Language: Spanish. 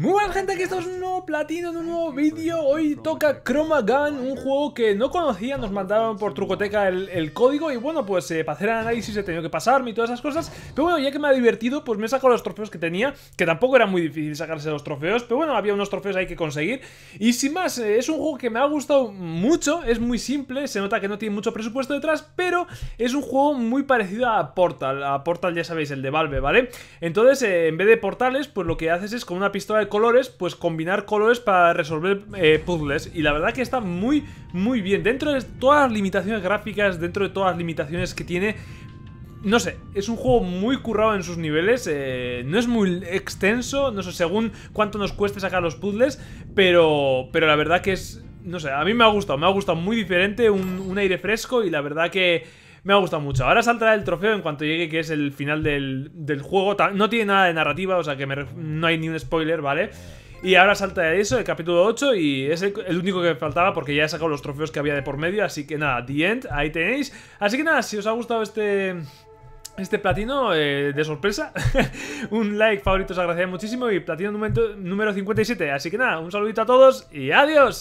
Muy buenas gente, aquí estamos en un nuevo platino, en un nuevo vídeo Hoy toca Chroma Gun, un juego que no conocía Nos mandaron por trucoteca el, código Y bueno, pues eh, para hacer el análisis he tenido que pasarme y todas esas cosas Pero bueno, ya que me ha divertido, pues me he sacado los trofeos que tenía Que tampoco era muy difícil sacarse los trofeos Pero bueno, había unos trofeos ahí que conseguir Y sin más, eh, es un juego que me ha gustado mucho Es muy simple, se nota que no tiene mucho presupuesto detrás Pero es un juego muy parecido a Portal A Portal ya sabéis, el de Valve, ¿vale? Entonces, eh, en vez de portales, pues lo que haces es con una pistola de colores, pues combinar colores para resolver eh, puzzles. Y la verdad que está muy, muy bien. Dentro de todas las limitaciones gráficas, dentro de todas las limitaciones que tiene, no sé, es un juego muy currado en sus niveles, eh, no es muy extenso, no sé, según cuánto nos cueste sacar los puzzles, pero, pero la verdad que es, no sé, a mí me ha gustado, me ha gustado muy diferente, un aire fresco y la verdad que me ha gustado mucho. Ahora saldrá el trofeo en cuanto llegue, que es el final del, juego. No tiene nada de narrativa, o sea que no hay ni un spoiler, ¿vale? Y ahora salta de eso, el capítulo 8, y es el, único que faltaba porque ya he sacado los trofeos que había de por medio, así que nada, The End, ahí tenéis. Así que nada, si os ha gustado este... Este platino eh, de sorpresa, un like favorito os agradecería muchísimo y platino número 57. Así que nada, un saludito a todos y adiós.